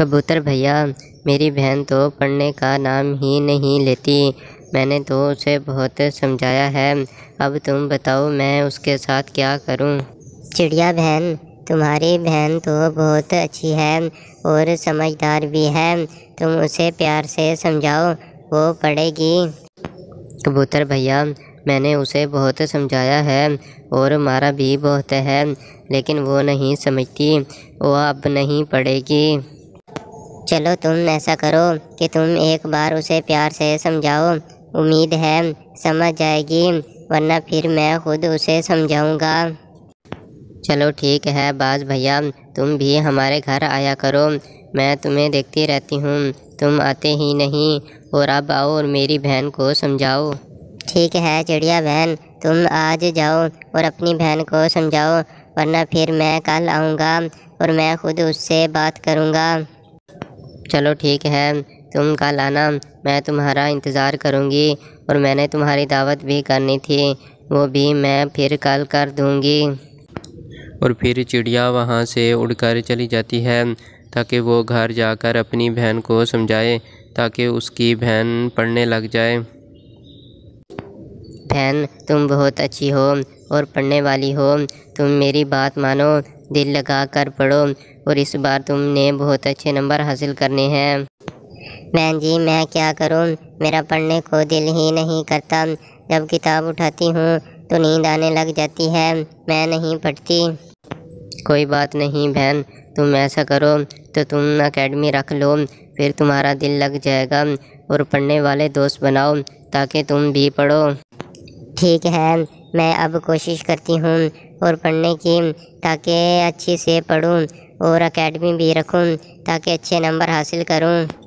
कबूतर भैया मेरी बहन तो पढ़ने का नाम ही नहीं लेती मैंने तो उसे बहुत समझाया है अब तुम बताओ मैं उसके साथ क्या करूं? चिड़िया बहन तुम्हारी बहन तो बहुत अच्छी है और समझदार भी है तुम उसे प्यार से समझाओ वो पढ़ेगी कबूतर भैया मैंने उसे बहुत समझाया है और मारा भी बहुत है लेकिन वो नहीं समझती वो अब नहीं पढ़ेगी चलो तुम ऐसा करो कि तुम एक बार उसे प्यार से समझाओ उम्मीद है समझ जाएगी वरना फिर मैं खुद उसे समझाऊंगा चलो ठीक है बाज भैया तुम भी हमारे घर आया करो मैं तुम्हें देखती रहती हूँ तुम आते ही नहीं और अब आओ और मेरी बहन को समझाओ ठीक है चिड़िया बहन तुम आज जाओ और अपनी बहन को समझाओ वरना फिर मैं कल आऊँगा और मैं खुद उससे बात करूँगा चलो ठीक है तुम कल आना मैं तुम्हारा इंतज़ार करूँगी और मैंने तुम्हारी दावत भी करनी थी वो भी मैं फिर कल कर दूँगी और फिर चिड़िया वहाँ से उड़कर चली जाती है ताकि वो घर जाकर अपनी बहन को समझाए ताकि उसकी बहन पढ़ने लग जाए बहन तुम बहुत अच्छी हो और पढ़ने वाली हो तुम मेरी बात मानो दिल लगा कर पढ़ो और इस बार तुमने बहुत अच्छे नंबर हासिल करने हैं बहन जी मैं क्या करूं मेरा पढ़ने को दिल ही नहीं करता जब किताब उठाती हूँ तो नींद आने लग जाती है मैं नहीं पढ़ती कोई बात नहीं बहन तुम ऐसा करो तो तुम अकेडमी रख लो फिर तुम्हारा दिल लग जाएगा और पढ़ने वाले दोस्त बनाओ ताकि तुम भी पढ़ो ठीक है मैं अब कोशिश करती हूँ और पढ़ने की ताकि अच्छे से पढ़ूँ और अकेडमी भी रखूँ ताकि अच्छे नंबर हासिल करूँ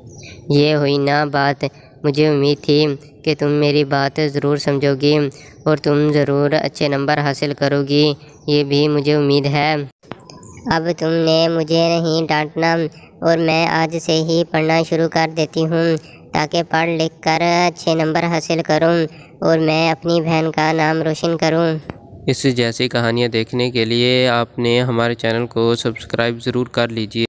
ये हुई ना बात मुझे उम्मीद थी कि तुम मेरी बात ज़रूर समझोगी और तुम ज़रूर अच्छे नंबर हासिल करोगी ये भी मुझे उम्मीद है अब तुमने मुझे नहीं डांटना और मैं आज से ही पढ़ना शुरू कर देती हूँ ताकि पढ़ लिख कर अच्छे नंबर हासिल करूँ और मैं अपनी बहन का नाम रोशन करूँ इस जैसी कहानियाँ देखने के लिए आपने हमारे चैनल को सब्सक्राइब ज़रूर कर लीजिए